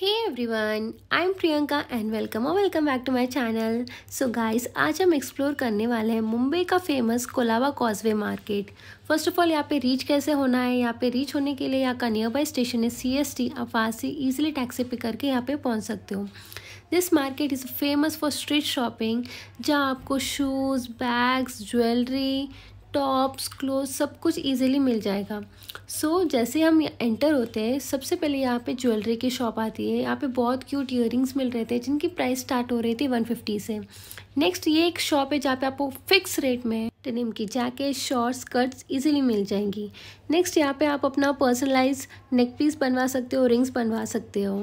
hey one I am Priyanka and welcome और welcome back to my channel so guys आज हम explore करने वाले हैं मुंबई का famous Colaba Causeway market first of all यहाँ पे रीच कैसे होना है यहाँ पे रीच होने के लिए यहाँ का नियर बाई स्टेशन है सी एस टी आप वहाँ से ईजिली टैक्सी पिक करके यहाँ पे पहुँच सकते हो this market is famous for street shopping जहाँ आपको shoes bags jewellery tops cloth सब कुछ इजीली मिल जाएगा सो so, जैसे हम एंटर होते हैं सबसे पहले यहाँ पे ज्वेलरी की शॉप आती है यहाँ पे बहुत क्यूट इयरिंग्स मिल रहे थे जिनकी प्राइस स्टार्ट हो रही थी वन फिफ्टी से नेक्स्ट ये एक शॉप है जहाँ पे आपको फिक्स रेट में डेनिम की जैकेट शॉर्ट्स स्कर्ट्स इजीली मिल जाएंगी नेक्स्ट यहाँ पे आप अपना पर्सनलाइज नेक पीस बनवा सकते हो रिंग्स बनवा सकते हो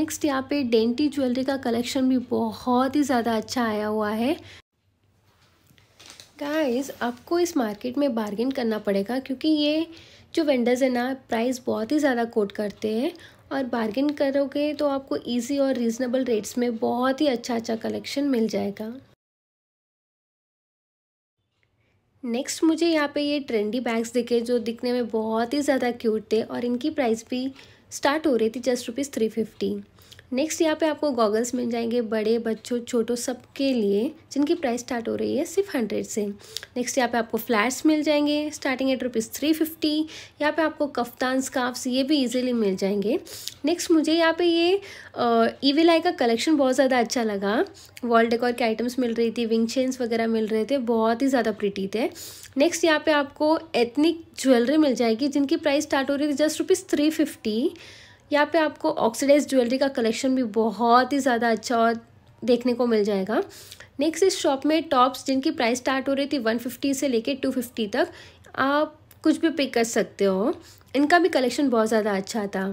नेक्स्ट यहाँ पे डेंटी ज्वेलरी का कलेक्शन भी बहुत ही ज़्यादा अच्छा आया हुआ है गाइस आपको इस मार्केट में बार्गिन करना पड़ेगा क्योंकि ये जो वेंडर्स हैं ना प्राइस बहुत ही ज़्यादा कोट करते हैं और बार्गिन करोगे तो आपको इजी और रीज़नेबल रेट्स में बहुत ही अच्छा अच्छा कलेक्शन मिल जाएगा नेक्स्ट मुझे यहाँ पे ये ट्रेंडी बैग्स दिखे जो दिखने में बहुत ही ज़्यादा क्यूट थे और इनकी प्राइस भी स्टार्ट हो रही थी just rupees three fifty next यहाँ पे आपको गॉगल्स मिल जाएंगे बड़े बच्चों छोटों सबके लिए जिनकी प्राइस स्टार्ट हो रही है सिर्फ हंड्रेड से नेक्स्ट यहाँ पे आपको फ्लैट्स मिल जाएंगे starting at rupees three fifty यहाँ पर आपको कफ्तान स्काफ्स ये भी इजीली मिल जाएंगे नेक्स्ट मुझे यहाँ पे ये ईवी लाई का कलेक्शन बहुत ज़्यादा अच्छा लगा वॉल डेकोर के आइटम्स मिल रही थी विंग चेन्स वगैरह मिल रहे थे बहुत ही ज़्यादा प्रिटी थे नेक्स्ट यहाँ पे आपको एथनिक ज्वेलरी मिल जाएगी जिनकी प्राइस स्टार्ट हो रही थी जस्ट रुपीज़ थ्री फिफ्टी यहाँ पे आपको ऑक्सीडाइज ज्वेलरी का कलेक्शन भी बहुत ही ज़्यादा अच्छा और देखने को मिल जाएगा नेक्स्ट इस शॉप में टॉप्स जिनकी प्राइस स्टार्ट हो रही थी वन फिफ्टी से लेके टू फिफ्टी तक आप कुछ भी पिक कर सकते हो इनका भी कलेक्शन बहुत ज़्यादा अच्छा था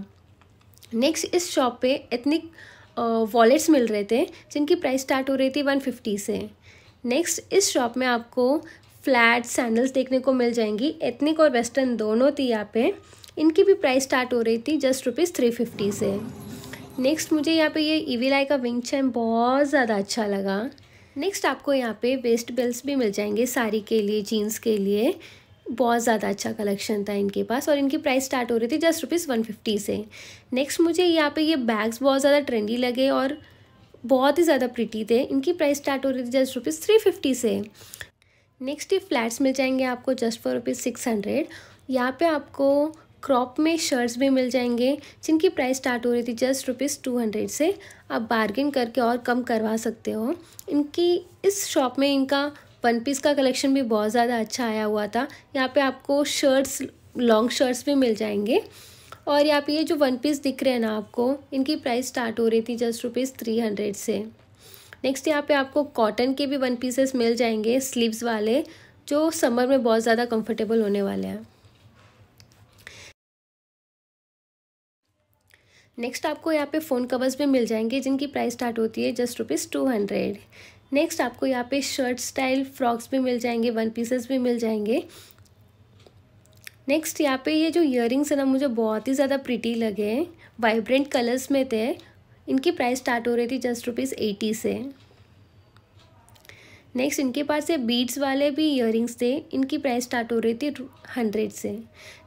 नेक्स्ट इस शॉप पे इतनी वॉलेट्स मिल रहे थे जिनकी प्राइस स्टार्ट हो रही थी वन फिफ्टी से नेक्स्ट इस शॉप में आपको फ्लैट सैंडल्स देखने को मिल जाएंगी एथनिक और वेस्टर्न दोनों थी यहाँ पे इनकी भी प्राइस स्टार्ट हो रही थी जस्ट रुपीज़ थ्री फिफ्टी से नेक्स्ट मुझे यहाँ पे ये लाई का विंग चैम बहुत ज़्यादा अच्छा लगा नेक्स्ट आपको यहाँ पे वेस्ट बेल्ट भी मिल जाएंगे साड़ी के लिए जीन्स के लिए बहुत ज़्यादा अच्छा कलेक्शन था इनके पास और इनकी प्राइस स्टार्ट हो रही थी जस्ट रुपीज़ वन फिफ्टी से नेक्स्ट मुझे यहाँ पे ये बैग्स बहुत ज़्यादा ट्रेंडी लगे और बहुत ही ज़्यादा प्रिटी थे इनकी प्राइस स्टार्ट हो रही थी जस्ट रुपीज़ थ्री फिफ्टी से नेक्स्ट ये फ्लैट्स मिल जाएंगे आपको just for rupees six hundred यहाँ पर आपको क्रॉप में शर्ट्स भी मिल जाएंगे जिनकी प्राइस स्टार्ट हो रही थी जस्ट रुपीज़ टू हंड्रेड से आप बार्गेन करके और कम करवा सकते हो इनकी इस शॉप में इनका वन पीस का कलेक्शन भी बहुत ज़्यादा अच्छा आया हुआ था यहाँ पे आपको शर्ट्स लॉन्ग शर्ट्स भी मिल जाएंगे और यहाँ पे ये जो वन पीस दिख रहे हैं ना आपको इनकी प्राइस स्टार्ट हो रही थी जस्ट रुपीज़ थ्री हंड्रेड से नेक्स्ट यहाँ पे आपको कॉटन के भी वन पीसेस मिल जाएंगे स्लीव्स वाले जो समर में बहुत ज़्यादा कंफर्टेबल होने वाले हैं नेक्स्ट आपको यहाँ पे फ़ोन कवर्स भी मिल जाएंगे जिनकी प्राइस स्टार्ट होती है just rupees two hundred next आपको यहाँ पे शर्ट स्टाइल फ्रॉक्स भी मिल जाएंगे वन पीसेस भी मिल जाएंगे नेक्स्ट यहाँ पे ये जो ईयरिंग्स है ना मुझे बहुत ही ज़्यादा प्रिटी लगे हैं वाइब्रेंट कलर्स में थे इनकी प्राइस स्टार्ट हो रही थी जस्ट रुपीज़ एटी से नेक्स्ट इनके पास ये बीड्स वाले भी इयर थे इनकी प्राइस स्टार्ट हो रही थी हंड्रेड से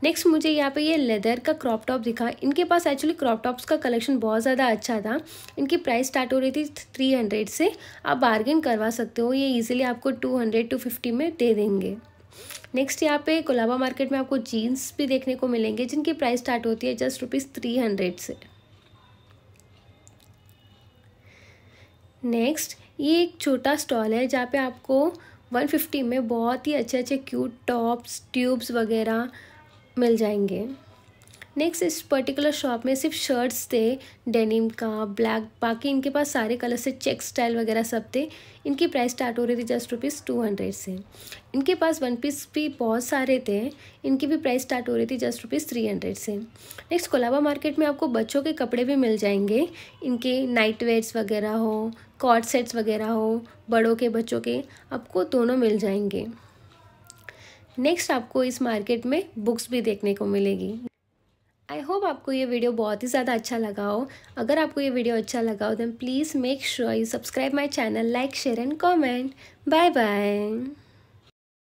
नेक्स्ट मुझे यहाँ पे ये लेदर का क्रॉप टॉप दिखा इनके पास एक्चुअली क्रॉप टॉप्स का कलेक्शन बहुत ज़्यादा अच्छा था इनकी प्राइस स्टार्ट हो रही थी थ्री हंड्रेड से आप बार्गेन करवा सकते हो ये ईजिली आपको टू हंड्रेड टू फिफ्टी में दे देंगे नेक्स्ट यहाँ पे कोलाबा मार्केट में आपको जीन्स भी देखने को मिलेंगे जिनकी प्राइस स्टार्ट होती है जस्ट रुपीज़ थ्री हंड्रेड से नेक्स्ट ये एक छोटा स्टॉल है जहाँ पे आपको 150 में बहुत ही अच्छे अच्छे क्यूट टॉप्स ट्यूब्स वगैरह मिल जाएंगे नेक्स्ट इस पर्टिकुलर शॉप में सिर्फ शर्ट्स थे डेनिम का ब्लैक बाकी इनके पास सारे कलर से चेक स्टाइल वगैरह सब थे इनकी प्राइस स्टार्ट हो रही थी जस्ट रुपीज़ टू हंड्रेड से इनके पास वन पीस भी बहुत सारे थे इनकी भी प्राइस स्टार्ट हो रही थी जस्ट रुपीज़ थ्री हंड्रेड से नेक्स्ट कोलाबा मार्केट में आपको बच्चों के कपड़े भी मिल जाएंगे इनके नाइट वेयर्स वगैरह हो कॉर्ड सेट्स वगैरह हो बड़ों के बच्चों के आपको दोनों मिल जाएंगे नेक्स्ट आपको इस मार्केट में बुक्स भी देखने को मिलेगी आई होप आपको ये वीडियो बहुत ही ज़्यादा अच्छा लगा हो अगर आपको ये वीडियो अच्छा लगा हो then please make sure you subscribe my channel like share and comment bye bye